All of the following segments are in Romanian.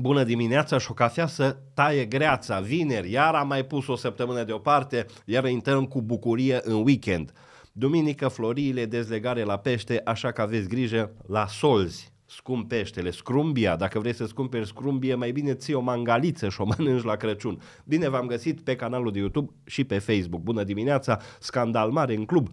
bună dimineața și o cafea să taie greața. Vineri, iar am mai pus o săptămână deoparte, iar intrăm cu bucurie în weekend. Duminică, floriile, dezlegare la pește, așa că aveți grijă la solzi scump peștele, scrumbia, dacă vrei să scumperi scrumbie, mai bine ții o mangaliță și o mănânci la Crăciun. Bine v-am găsit pe canalul de YouTube și pe Facebook. Bună dimineața, scandal mare în club,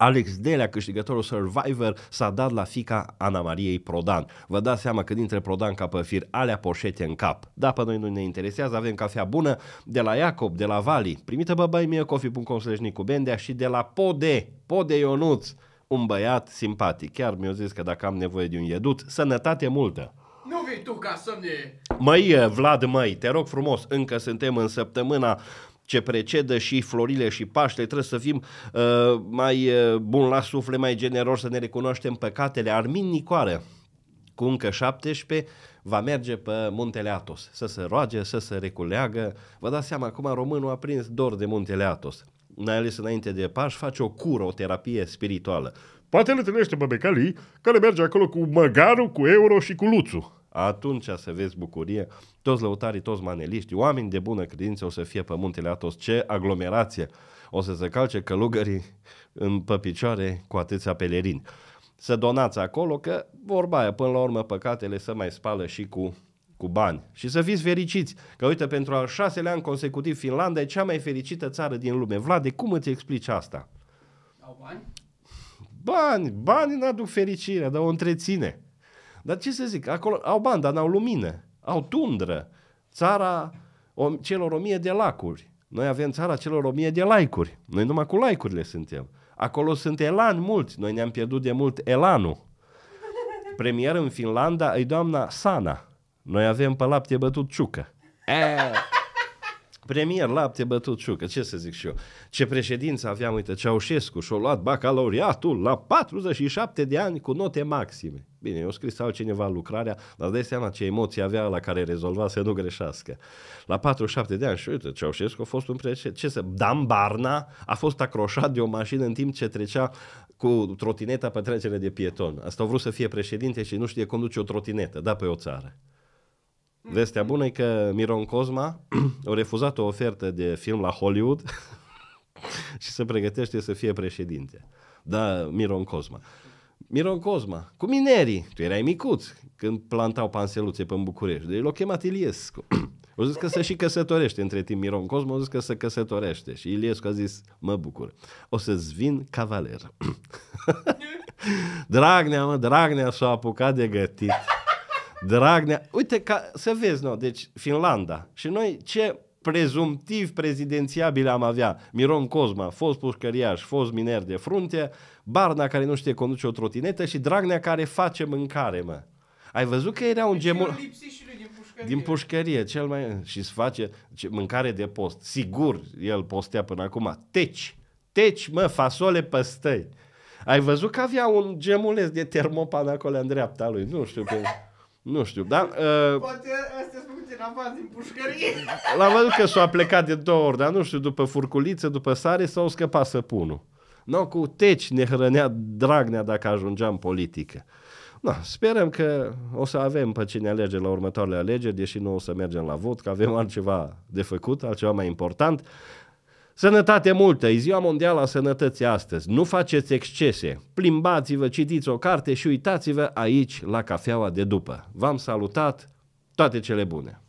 Alex Delea, câștigătorul Survivor, s-a dat la fica Ana Mariei Prodan. Vă dați seama că dintre Prodan ca pe fir alea poșete în cap. Da, pe noi nu ne interesează, avem cafea bună de la Iacob, de la Vali, primită pe băimiecofi.com cu Bendea și de la Pode, Pode Ionuț, un băiat simpatic. Chiar mi-a zis că dacă am nevoie de un iedut, sănătate multă! Nu vii tu ca să ne... Măi, Vlad, măi, te rog frumos, încă suntem în săptămâna ce precedă și florile și paștele, trebuie să fim uh, mai uh, bun la suflet, mai generoși, să ne recunoaștem păcatele. Armin Nicoară, cu încă 17, va merge pe muntele Atos, să se roage, să se reculeagă. Vă dați seama, acum românul a prins dor de muntele Atos. Mai ales înainte de Paș, face o cură, o terapie spirituală. Poate le întâlnește pe Becalii, care merge acolo cu măgarul, cu euro și cu luțul. Atunci să vezi bucurie, toți lăutarii, toți maneliști, oameni de bună credință o să fie pe muntele Atos. Ce aglomerație! O să se calce călugării în pe picioare cu atâția pelerini. Să donați acolo că vorba aia, până la urmă păcatele să mai spală și cu cu bani și să fiți fericiți. Că uite, pentru al șaselea an consecutiv, Finlanda e cea mai fericită țară din lume. de cum îți explici asta? Au bani? Bani, bani nu aduc fericire, dar o întreține. Dar ce să zic, acolo au dar n-au lumină, au tundră, țara o, celor o mie de lacuri. Noi avem țara celor o mie de laicuri. Noi numai cu laicurile suntem. Acolo sunt elan mulți. Noi ne-am pierdut de mult elanul. Premier în Finlanda e doamna Sana. Noi avem pe lapte bătut ciucă. Eee! premier lapte bătut șucă, ce să zic și eu. Ce președință aveam, uite, Ceaușescu și-a luat bacalaureatul la 47 de ani cu note maxime. Bine, eu scris altcineva lucrarea, dar dai seama ce emoții avea la care rezolva să nu greșească. La 47 de ani și uite, Ceaușescu a fost un președinte. Ce să... Dan Barna a fost acroșat de o mașină în timp ce trecea cu trotineta pe trecere de pieton. Asta a vrut să fie președinte și nu știe conduce o trotinetă, da pe o țară. Vestea bună e că Miron Cosma a refuzat o ofertă de film la Hollywood și se pregătește să fie președinte. Da, Miron Cosma. Miron Cosma, cu minerii, tu erai micuț când plantau panseluțe pe București. Deci l-a chemat Iliescu. O zis că se și căsătorește între timp Miron Cosma, a zis că se căsătorește și Iliescu a zis, mă bucur, o să-ți vin cavaler. Dragnea, mă, Dragnea s-a apucat de gătit. Dragnea, uite ca să vezi, nu, deci Finlanda. Și noi ce prezumtiv prezidențiabil am avea. Miron Cosma, fost pușcăriaș, fost miner de frunte, Barna care nu știe conduce o trotinetă și Dragnea care face mâncare, mă. Ai văzut că era un deci gemul... Din pușcărie. cel mai... Și se face mâncare de post. Sigur, el postea până acum. Teci, teci, mă, fasole păstăi. Ai văzut că avea un gemuleț de termopan acolo în dreapta lui, nu știu pe... Nu știu, dar... Uh, Poate astea sunt făcute în avans din pușcărie. La văzut că s a plecat de două ori, dar nu știu, după furculiță, după sare, s-au scăpat săpunul. Nu, cu teci ne hrănea Dragnea dacă ajungeam în politică. Na, sperăm că o să avem pe cine alege la următoarele alegeri, deși nu o să mergem la vot, că avem altceva de făcut, altceva mai important. Sănătate multă, e ziua mondială a sănătății astăzi. Nu faceți excese. Plimbați-vă, citiți o carte și uitați-vă aici la cafeaua de după. V-am salutat, toate cele bune!